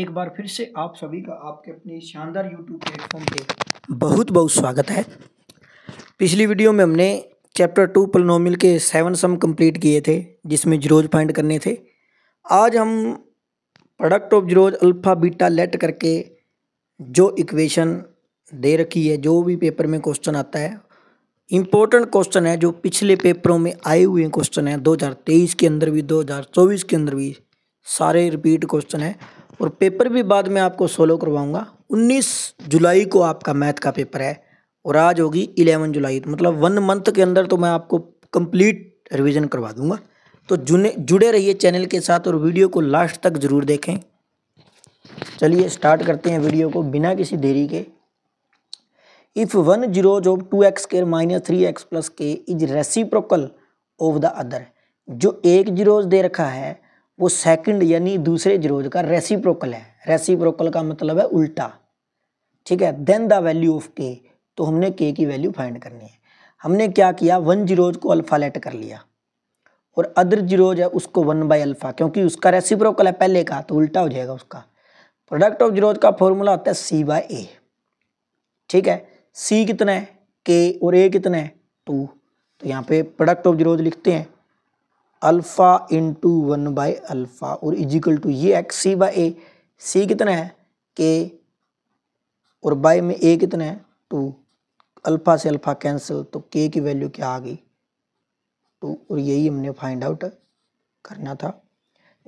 एक बार फिर से आप सभी का आपके अपने शानदार यूट्यूब प्लेटफॉर्म पे बहुत बहुत स्वागत है पिछली वीडियो में हमने चैप्टर टू पलनोमिल के सेवन सम कंप्लीट किए थे जिसमें जीरोज फाइंड करने थे आज हम product of zeros alpha beta let करके जो इक्वेशन दे रखी है जो भी पेपर में क्वेश्चन आता है इम्पोर्टेंट क्वेश्चन है जो पिछले पेपरों में आए हुए क्वेश्चन हैं 2023 के अंदर भी 2024 के अंदर भी सारे रिपीट क्वेश्चन हैं और पेपर भी बाद में आपको सोलो करवाऊँगा उन्नीस जुलाई को आपका मैथ का पेपर है और आज होगी इलेवन जुलाई मतलब वन मंथ के अंदर तो मैं आपको कंप्लीट रिवीजन करवा दूंगा तो जुने जुड़े रहिए चैनल के साथ और वीडियो को लास्ट तक ज़रूर देखें चलिए स्टार्ट करते हैं वीडियो को बिना किसी देरी के if one zeros of two x square minus three x plus k is reciprocal of the other जो एक जीरोज दे रखा है वो सेकंड यानी दूसरे जरोज का रेसिप्रोकल है रेसिप्रोकल का मतलब है उल्टा ठीक है देन द वैल्यू ऑफ के तो हमने के की वैल्यू फाइंड करनी है हमने क्या किया वन जीरोज को अल्फा लेट कर लिया और अदर जीरोज है उसको वन बाई अल्फ़ा क्योंकि उसका रेसिप्रोकल है पहले का तो उल्टा हो जाएगा उसका प्रोडक्ट ऑफ जीरोज का फॉर्मूला होता है सी बाय ए ठीक है सी कितना है के और ए कितना है टू तो यहाँ पे प्रोडक्ट ऑफ जीरोज लिखते हैं alpha into one by alpha और इजिकल टू ये x c by a c कितना है के और बाय में ए कितना है टू तो अल्फ़ा से अल्फ़ा कैंसिल तो के की वैल्यू क्या आ गई टू तो और यही हमने फाइंड आउट करना था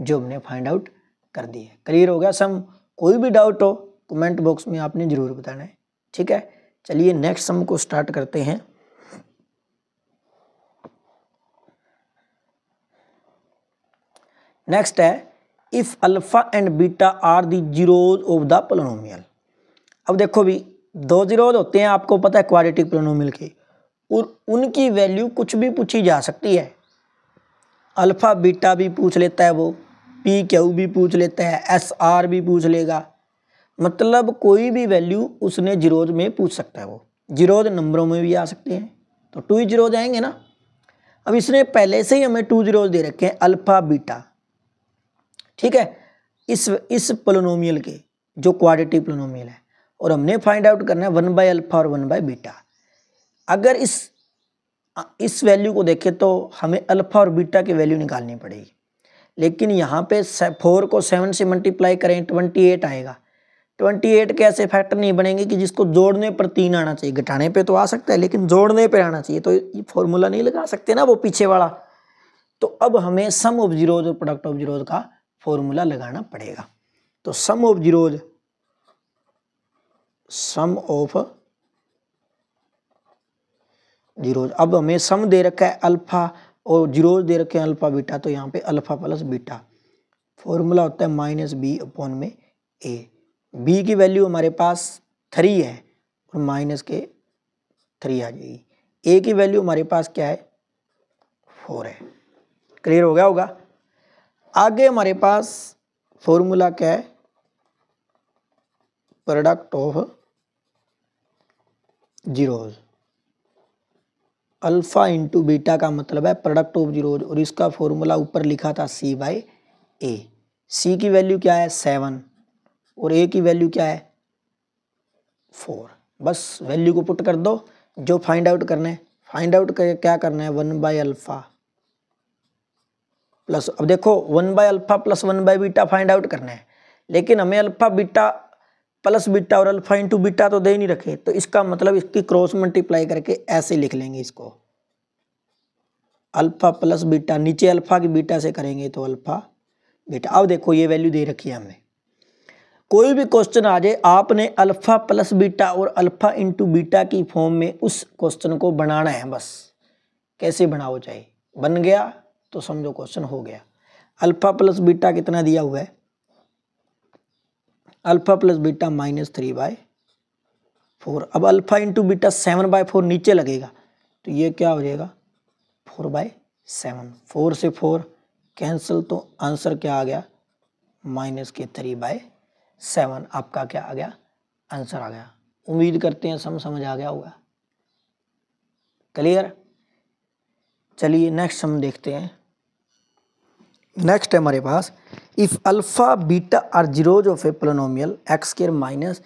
जो हमने फाइंड आउट कर दी है क्लियर हो गया सम कोई भी डाउट हो कमेंट बॉक्स में आपने ज़रूर बताना है ठीक है चलिए नेक्स्ट सम को स्टार्ट करते हैं नेक्स्ट है if alpha and beta are the zeros of the polynomial अब देखो भी दो जीरोज होते हैं आपको पता है क्वाड्रेटिक प्लोनोमियल के और उनकी वैल्यू कुछ भी पूछी जा सकती है अल्फ़ा बीटा भी पूछ लेता है वो पी क्यू भी पूछ लेता है एस आर भी पूछ लेगा मतलब कोई भी वैल्यू उसने जीरोज में पूछ सकता है वो जीरोज नंबरों में भी आ सकते हैं तो टू ही जीरोज आएंगे ना अब इसने पहले से ही हमें टू जीरोज दे रखे हैं अल्फ़ा बीटा ठीक है इस इस पोलोनोमियल के जो क्वाड्रेटिक पोलोनोमियल है और हमने फाइंड आउट करना है वन बाई अल्फा और वन बाई बीटा अगर इस इस वैल्यू को देखें तो हमें अल्फ़ा और बीटा की वैल्यू निकालनी पड़ेगी लेकिन यहाँ पे फोर को सेवन से मल्टीप्लाई करें ट्वेंटी एट आएगा ट्वेंटी एट के ऐसे फैक्टर नहीं बनेंगे कि जिसको जोड़ने पर तीन आना चाहिए घटाने पे तो आ सकता है लेकिन जोड़ने पर आना चाहिए तो ये फॉर्मूला नहीं लगा सकते ना वो पीछे वाला तो अब हमें सम ऑफ जीरोज और प्रोडक्ट ऑफ जीरोज का फॉर्मूला लगाना पड़ेगा तो sum of zeros sum of zeros अब हमें सम दे रखा है अल्फा और जीरोज दे रखे हैं अल्फा बीटा तो यहाँ पे अल्फा प्लस बीटा फॉर्मूला होता है माइनस बी अपॉन में ए बी की वैल्यू हमारे पास थ्री है और माइनस के थ्री आ जाएगी ए की वैल्यू हमारे पास क्या है फोर है क्लियर हो गया होगा आगे हमारे पास फॉर्मूला क्या है product of zeros alpha into beta का मतलब है प्रोडक्ट ऑफ जीरोज और इसका फॉर्मूला ऊपर लिखा था सी बाई ए सी की वैल्यू क्या है सेवन और ए की वैल्यू क्या है फोर बस वैल्यू को पुट कर दो जो फाइंड आउट करना है फाइंड आउट कर, क्या करना है वन बाई अल्फ़ा प्लस अब देखो one by alpha plus one by beta find out करना है लेकिन हमें अल्फा बीटा प्लस बीटा और अल्फा इंटू बीटा तो दे नहीं रखे तो इसका मतलब इसकी क्रॉस मल्टीप्लाई करके ऐसे लिख लेंगे इसको अल्फा प्लस बीटा नीचे अल्फा की बीटा से करेंगे तो अल्फा बीटा अब देखो ये वैल्यू दे रखी है हमें कोई भी क्वेश्चन आ जाए आपने अल्फा प्लस बीटा और अल्फा इंटू बीटा की फॉर्म में उस क्वेश्चन को बनाना है बस कैसे बनाओ चाहिए बन गया तो समझो क्वेश्चन हो गया अल्फा प्लस बीटा कितना दिया हुआ है alpha plus beta minus three by four अब alpha into beta seven by four नीचे लगेगा तो ये क्या हो जाएगा फोर बाय सेवन फोर से फोर कैंसिल तो आंसर क्या आ गया माइनस के थ्री बाय सेवन आपका क्या आ गया आंसर आ गया उम्मीद करते हैं सम समझ आ गया होगा क्लियर चलिए नेक्स्ट हम देखते हैं नेक्स्ट है हमारे पास if alpha beta are zeros of a polynomial x square minus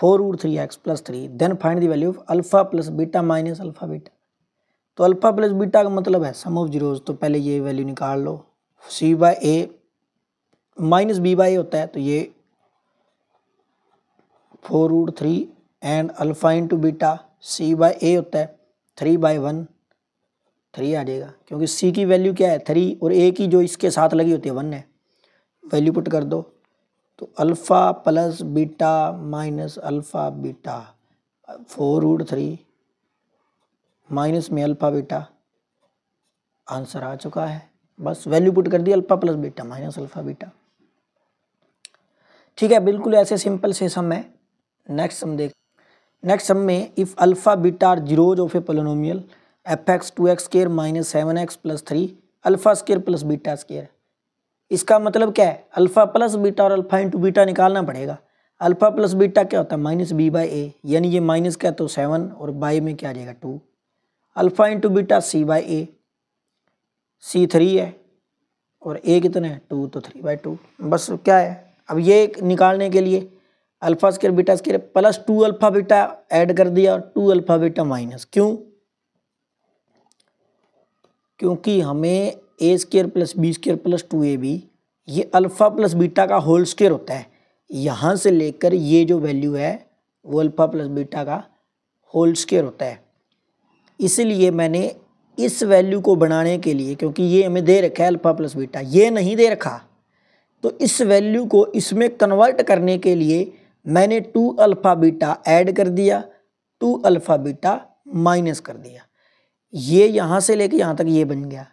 four root three x plus three then find the value of alpha plus beta minus alpha beta तो alpha plus beta का मतलब है सम of zeros तो पहले ये value निकाल लो c by a minus b by a होता है तो ये four root three and alpha into beta c by a होता है थ्री बाय वन थ्री आ जाएगा क्योंकि सी की वैल्यू क्या है थ्री और ए की जो इसके साथ लगी होती है वन है वैल्यू पुट कर दो तो alpha plus beta minus alpha beta four root three minus में अल्फ़ा बीटा आंसर आ चुका है बस वैल्यू पुट कर दी alpha plus beta minus alpha beta ठीक है बिल्कुल ऐसे सिंपल से सम है नेक्स्ट सम देख नेक्स्ट सम में if alpha beta are zeros of a polynomial f x two x square minus seven x plus three alpha square plus beta square इसका मतलब क्या है अल्फ़ा प्लस बीटा और alpha into beta निकालना पड़ेगा alpha plus beta क्या होता है माइनस बी बाई ए यानी ये माइनस क्या तो सेवन और बाई में क्या आ जाएगा two alpha into beta c by a c three है और ए कितना है टू तो थ्री बाई टू बस क्या है अब ये निकालने के लिए alpha square beta square plus two alpha beta add कर दिया और टू अल्फ़ा बीटा माइनस क्यों क्योंकि हमें a square plus b square plus two a b ये अल्फ़ा प्लस बीटा का होल स्केयर होता है यहाँ से लेकर ये जो वैल्यू है वो अल्फ़ा प्लस बीटा का होल स्केयर होता है इसलिए मैंने इस वैल्यू को बनाने के लिए क्योंकि ये हमें दे रखा है अल्फ़ा प्लस बीटा ये नहीं दे रखा तो इस वैल्यू को इसमें कन्वर्ट करने के लिए मैंने टू अल्फ़ा बीटा ऐड कर दिया टू अल्फ़ा बीटा माइनस कर दिया ये यहाँ से लेके यहाँ तक ये बन गया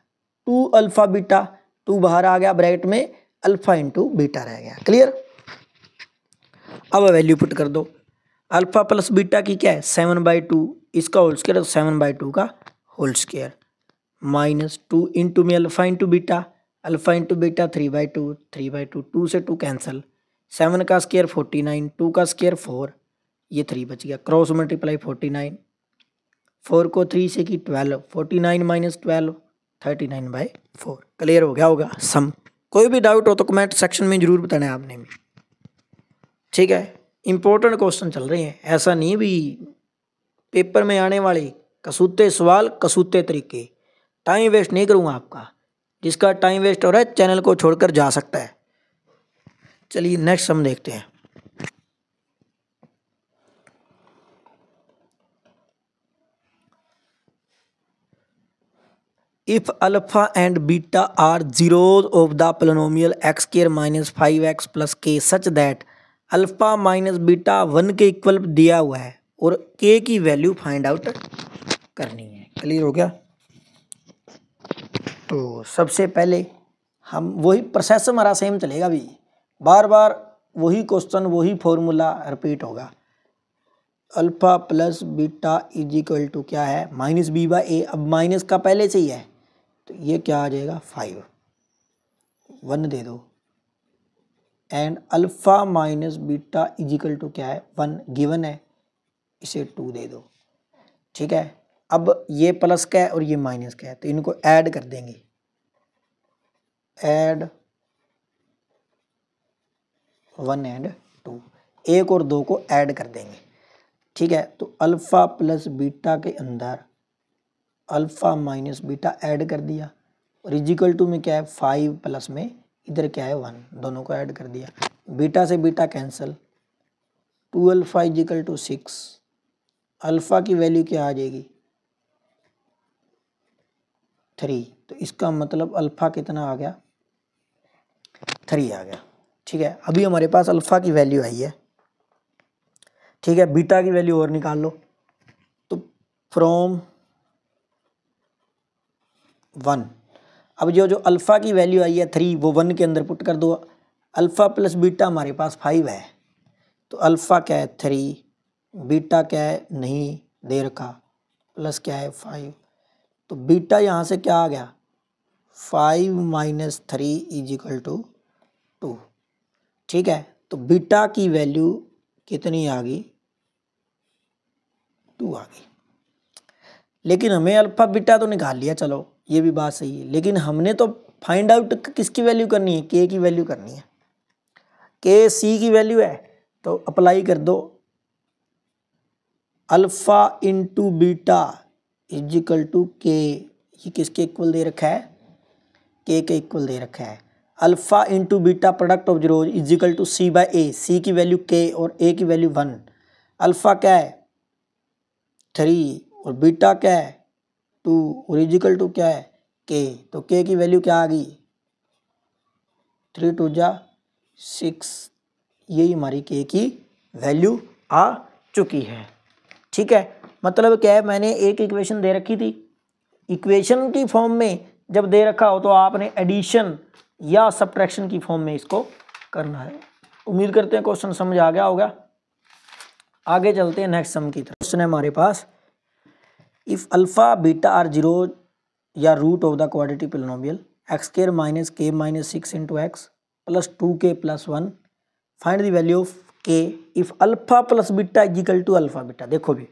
टू अल्फ़ा बीटा टू बाहर आ गया ब्रैकेट में अल्फ़ा इंटू बीटा रह गया क्लियर अब वैल्यू पुट कर दो अल्फ़ा प्लस बीटा की क्या है सेवन बाई टू इसका होल स्केयर तो सेवन बाई टू का whole square minus two into में alpha into beta alpha into beta three by two three by two two से टू कैंसिल सेवन का square forty nine two का square four ये three बच गया cross multiply forty nine four को three से की twelve forty nine minus twelve thirty nine by four clear हो गया होगा सम कोई भी डाउट हो तो कमेंट सेक्शन में ज़रूर बताना है आपने ठीक है इम्पोर्टेंट क्वेश्चन चल रहे हैं ऐसा नहीं भी पेपर में आने वाले कसूते सवाल कसूते तरीके टाइम वेस्ट नहीं करूँगा आपका जिसका टाइम वेस्ट हो रहा है चैनल को छोड़कर जा सकता है चलिए नेक्स्ट हम देखते हैं if alpha and beta are zero of the polynomial x square minus five x plus k such that alpha minus beta one के इक्वल दिया हुआ है और के की वैल्यू फाइंड आउट करनी है क्लियर हो गया तो सबसे पहले हम वही प्रोसेस हमारा सेम चलेगा भी बार बार वही क्वेश्चन वही फॉर्मूला रिपीट होगा alpha plus beta is equal to क्या है माइनस बी बाई ए अब माइनस का पहले से ही है तो ये क्या आ जाएगा फाइव वन दे दो and alpha minus beta is equal to क्या है वन गिवन है इसे टू दे दो ठीक है अब ये प्लस का है और ये माइनस का है तो इनको ऐड कर देंगे ऐड वन एंड टू एक और दो को ऐड कर देंगे ठीक है तो अल्फ़ा प्लस बीटा के अंदर अल्फ़ा माइनस बीटा ऐड कर दिया और इजिकल टू में क्या है फाइव प्लस में इधर क्या है वन दोनों को ऐड कर दिया बीटा से beta cancel two alpha is equal to six alpha की वैल्यू क्या आ जाएगी थ्री तो इसका मतलब अल्फ़ा कितना आ गया थ्री आ गया ठीक है अभी हमारे पास अल्फ़ा की वैल्यू आई है ठीक है बीटा की वैल्यू और निकाल लो तो फ्रॉम वन अब जो जो अल्फ़ा की वैल्यू आई है थ्री वो वन के अंदर पुट कर दो अल्फ़ा प्लस बीटा हमारे पास फाइव है तो अल्फ़ा क्या है थ्री बीटा क्या है नहीं दे रखा प्लस क्या है फाइव तो बीटा यहाँ से क्या आ गया five minus three is equal to two ठीक है तो बीटा की वैल्यू कितनी आ गई टू आ गई लेकिन हमें अल्फ़ा बीटा तो निकाल लिया चलो ये भी बात सही है लेकिन हमने तो फाइंड आउट किसकी वैल्यू करनी है के की वैल्यू करनी है के सी की वैल्यू है तो अप्लाई कर दो alpha into beta is equal to k ये किसके इक्वल दे रखा है के के इक्वल दे रखा है alpha into beta product of zero is equal to c by a c की वैल्यू के और ए की वैल्यू वन अल्फ़ा क्या है थ्री और बीटा क्या है टू और इजिकल टू क्या है के तो के की वैल्यू क्या आ गई थ्री टू जा सिक्स यही हमारी के की वैल्यू आ चुकी है ठीक है मतलब क्या है मैंने एक इक्वेशन दे रखी थी इक्वेशन की फॉर्म में जब दे रखा हो तो आपने एडिशन या सब्ट्रैक्शन की फॉर्म में इसको करना है उम्मीद करते हैं क्वेश्चन समझ आ गया होगा आगे चलते हैं नेक्स्ट सम की तरफ क्वेश्चन है हमारे पास if alpha beta are zero या root of the quadratic polynomial x square minus k minus six into x plus two k plus one find the value of k if alpha plus beta is equal to alpha beta देखो भी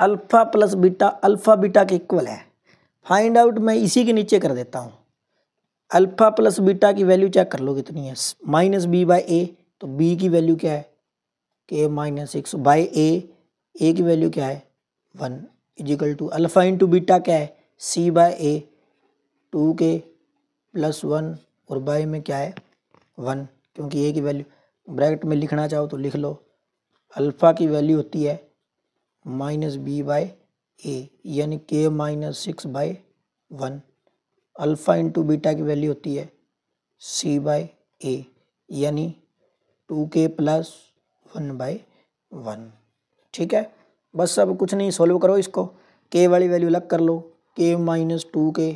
alpha plus beta alpha beta के equal है find out मैं इसी के नीचे कर देता हूँ अल्फा प्लस बीटा की वैल्यू चेक कर लो कितनी तो है माइनस बी बाई ए तो बी की वैल्यू क्या है k minus six by a a की वैल्यू क्या है one is equal to alpha into beta क्या है c by a two k plus one और बाई में क्या है वन क्योंकि ए की वैल्यू ब्रैकेट में लिखना चाहो तो लिख लो अल्फ़ा की वैल्यू होती है माइनस बी बाय ए यानी k minus six by one alpha into beta की वैल्यू होती है सी बाय ए यानी to k plus one by one ठीक है बस अब कुछ नहीं सोल्व करो इसको के वाली वैल्यू अलग कर लो k minus two k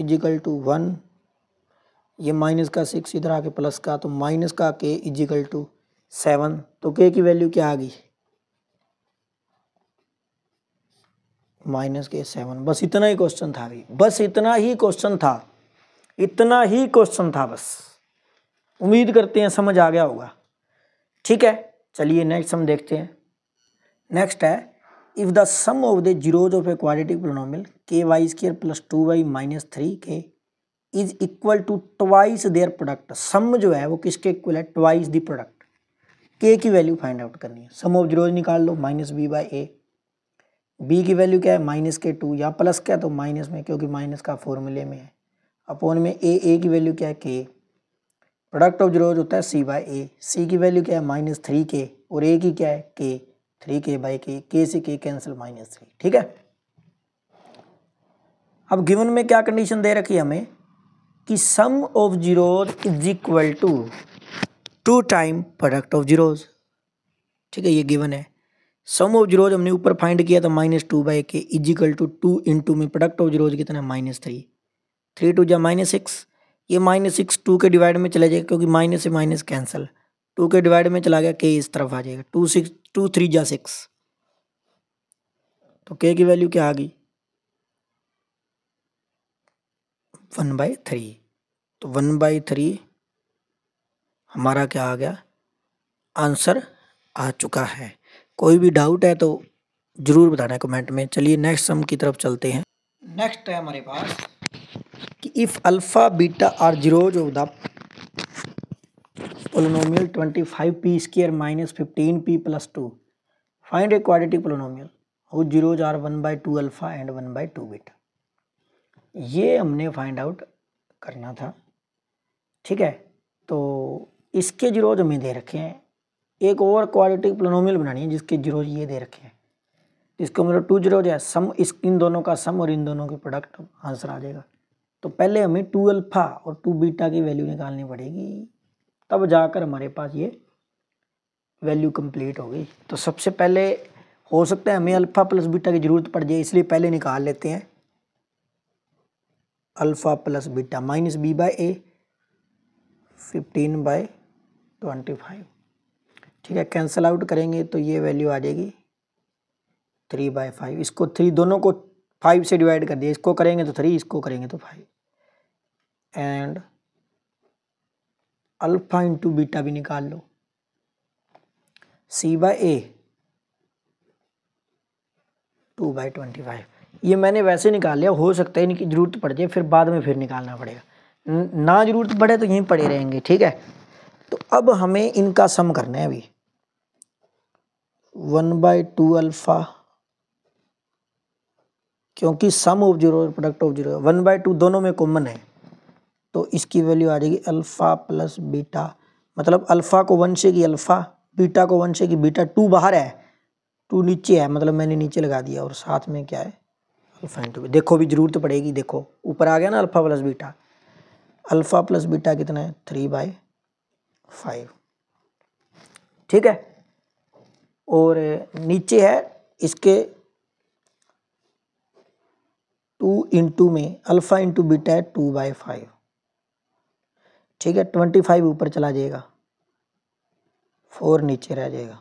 is equal to one ये माइनस का सिक्स इधर आके प्लस का तो माइनस का के इजिकल टू सेवन तो के की वैल्यू क्या आ गई माइनस के सेवन बस इतना ही क्वेश्चन था अभी बस इतना ही क्वेश्चन था इतना ही क्वेश्चन था बस उम्मीद करते हैं समझ आ गया होगा ठीक है चलिए नेक्स्ट हम देखते हैं नेक्स्ट है if the sum of the zeros of a quadratic polynomial k y square plus two y minus three k is equal to twice their product sum जो है वो किसके इक्वल है ट्वाइस द प्रोडक्ट के की value find out करनी है सम of zeros निकाल लो minus b by a b की वैल्यू क्या है माइनस के टू या प्लस क्या तो माइनस में क्योंकि माइनस का फॉर्मूले में है अपोन में ए ए की वैल्यू क्या है के प्रोडक्ट ऑफ जीरोज होता है सी बाई ए सी की वैल्यू क्या है माइनस थ्री के और ए की क्या है के थ्री के बाई के के से के कैंसिल माइनस थ्री ठीक है अब गिवन में क्या कंडीशन दे रखी है हमें कि sum of zeros is equal to two time product of zeros ठीक है ये गिवन है सम ऑफ जीरोज हमने ऊपर फाइंड किया था minus two by k is equal to two in two में प्रोडक्ट ऑफ जीरोज कितना है माइनस थ्री थ्री टू जा माइनस सिक्स ये माइनस सिक्स टू के डिवाइड में चला जाएगा क्योंकि माइनस से माइनस कैंसिल टू के डिवाइड में चला गया के इस तरफ आ जाएगा टू सिक्स टू थ्री जा सिक्स तो के की वैल्यू क्या आ गई वन बाई थ्री तो वन बाई थ्री हमारा क्या आ गया आंसर आ चुका है कोई भी डाउट है तो ज़रूर बताना कमेंट में चलिए नेक्स्ट सम की तरफ चलते हैं नेक्स्ट है हमारे पास कि if alpha beta are zero जो the twenty p square minus fifteen p plus two find a quadratic polynomial whose zeros are one by two alpha and one by two beta ये हमने find out करना था ठीक है तो इसके zeros हमें दे रखे हैं एक और क्वाड्रेटिक प्लोनोमियल बनानी है जिसके जीरोज ये दे रखे हैं इसको मतलब टू जीरोज है सम इस इन दोनों का सम और इन दोनों के प्रोडक्ट आंसर आ जाएगा तो पहले हमें टू अल्फ़ा और टू बीटा की वैल्यू निकालनी पड़ेगी तब जाकर हमारे पास ये वैल्यू कंप्लीट हो गई तो सबसे पहले हो सकता है हमें अल्फ़ा प्लस बीटा की ज़रूरत पड़ जाए इसलिए पहले निकाल लेते हैं alpha plus beta minus b by a fifteen by twenty five ठीक है कैंसिल आउट करेंगे तो ये वैल्यू आ जाएगी थ्री बाई फाइव इसको थ्री दोनों को फाइव से डिवाइड कर दिए इसको करेंगे तो थ्री इसको करेंगे तो five and alpha into beta भी निकाल लो c by a two by twenty five ये मैंने वैसे निकाल लिया हो सकता है इनकी ज़रूरत पड़ जाए फिर बाद में फिर निकालना पड़ेगा ना ज़रूरत पड़े तो यहीं पड़े रहेंगे ठीक है तो अब हमें इनका सम करना है अभी वन बाय टू अल्फ़ा क्योंकि sum of zero product of zero one by two दोनों में कॉमन है तो इसकी वैल्यू आ जाएगी अल्फ़ा प्लस बीटा मतलब अल्फ़ा को वन से की अल्फ़ा बीटा को वन से की बीटा टू बाहर है टू नीचे है मतलब मैंने नीचे लगा दिया और साथ में क्या है अल्फ़ा इंटू देखो भी ज़रूरत पड़ेगी देखो ऊपर आ गया ना alpha plus beta alpha plus beta कितना है थ्री बाई फाइव ठीक है और नीचे है इसके टू इंटू में अल्फ़ा इंटू बीटा है टू बाई फाइव ठीक है ट्वेंटी फाइव ऊपर चला जाएगा फोर नीचे रह जाएगा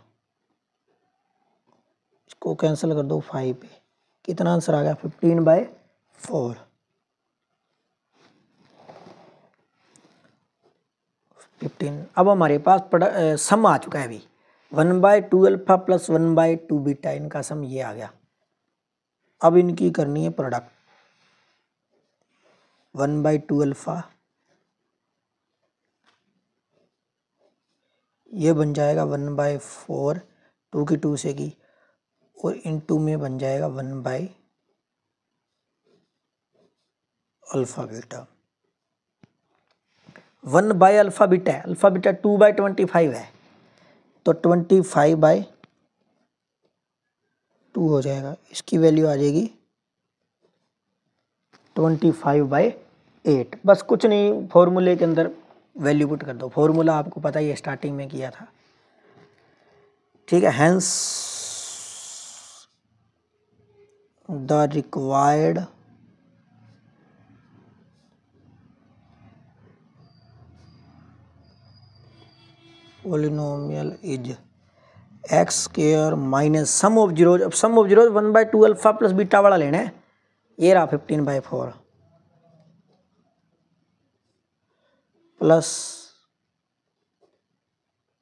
इसको कैंसिल कर दो फाइव पे कितना आंसर आ गया फिफ्टीन बाय फोर फिफ्टीन अब हमारे पास आ, सम आ चुका है अभी one by two alpha plus one by two beta इनका सम ये आ गया अब इनकी करनी है product one by two alpha ये बन जाएगा वन बाई फोर टू की टू से की और इन टू में बन जाएगा one by alpha beta one by alpha beta है alpha beta two by twenty five है तो ट्वेंटी फाइव बाई टू हो जाएगा इसकी वैल्यू आ जाएगी ट्वेंटी फाइव बाई एट बस कुछ नहीं फॉर्मूले के अंदर वैल्यू पुट कर दो फॉर्मूला आपको पता ही है स्टार्टिंग में किया था ठीक है hence the required polynomial is x square minus sum of zeros अब sum of zeros one by two alpha plus beta वाला लेना है ये रहा fifteen by four plus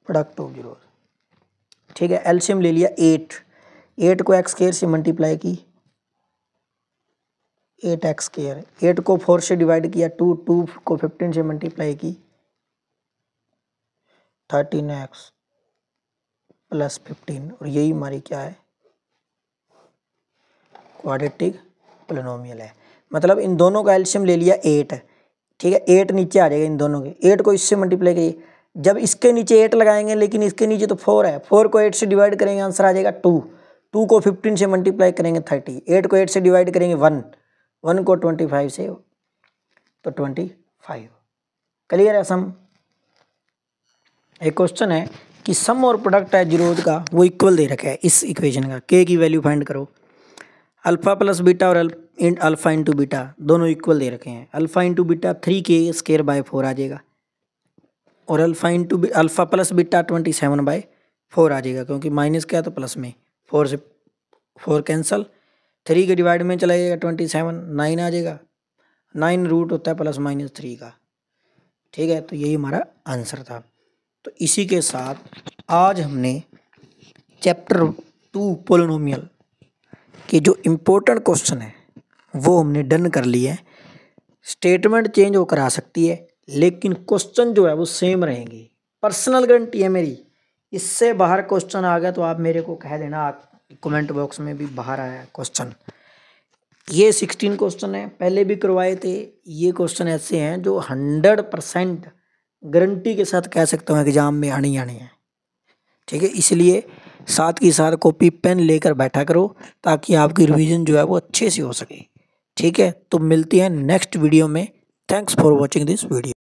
product of zero ठीक है एल्शियम ले लिया एट एट को एक्स केयर से मल्टीप्लाई की एट एक्स केयर एट को फोर से डिवाइड किया टू टू को फिफ्टीन से मल्टीप्लाई की थर्टीन एक्स प्लस फिफ्टीन और यही हमारी क्या है क्वाड्रेटिक प्लेनोमियल है मतलब इन दोनों का एल्शियम ले लिया एट है ठीक है एट नीचे आ जाएगा इन दोनों के एट को इससे मल्टीप्लाई करिए जब इसके नीचे एट लगाएंगे लेकिन इसके नीचे तो फोर है फोर को एट से डिवाइड करेंगे आंसर आ जाएगा टू टू को फिफ्टीन से मल्टीप्लाई करेंगे थर्टी एट को एट से डिवाइड करेंगे वन वन को ट्वेंटी फाइव से तो ट्वेंटी फाइव क्लियर है सम एक क्वेश्चन है कि सम और प्रोडक्ट है जीरोध का वो इक्वल दे रखा है इस इक्वेशन का के की वैल्यू फाइंड करो अल्फा प्लस बीटा और alpha and alpha into beta दोनों इक्वल दे रखे हैं अल्फ़ा इंटू बीटा थ्री के स्केयर बाय फोर आ जाएगा और alpha into alpha plus beta twenty seven by four आ जाएगा क्योंकि माइनस क्या तो प्लस में फोर से फोर कैंसल थ्री के डिवाइड में चला जाएगा ट्वेंटी सेवन नाइन आ जाएगा नाइन रूट होता है प्लस माइनस थ्री का ठीक है तो यही हमारा आंसर था तो इसी के साथ आज हमने चैप्टर टू पोलिनोमियल के जो इम्पोर्टेंट क्वेश्चन है वो हमने डन कर लिया है स्टेटमेंट चेंज होकर आ सकती है लेकिन क्वेश्चन जो है वो सेम रहेंगे पर्सनल गारंटी है मेरी इससे बाहर क्वेश्चन आ गया तो आप मेरे को कह देना आप कमेंट बॉक्स में भी बाहर आया क्वेश्चन ये सिक्सटीन क्वेश्चन है पहले भी करवाए थे ये क्वेश्चन ऐसे हैं जो हंड्रेड परसेंट गारंटी के साथ कह सकता हूँ एग्ज़ाम में आने आने हैं ठीक है इसलिए साथ ही साथ कॉपी पेन लेकर बैठा करो ताकि आपकी रिवीजन जो है वो अच्छे से हो सके ठीक है तो मिलती है नेक्स्ट वीडियो में thanks for watching this video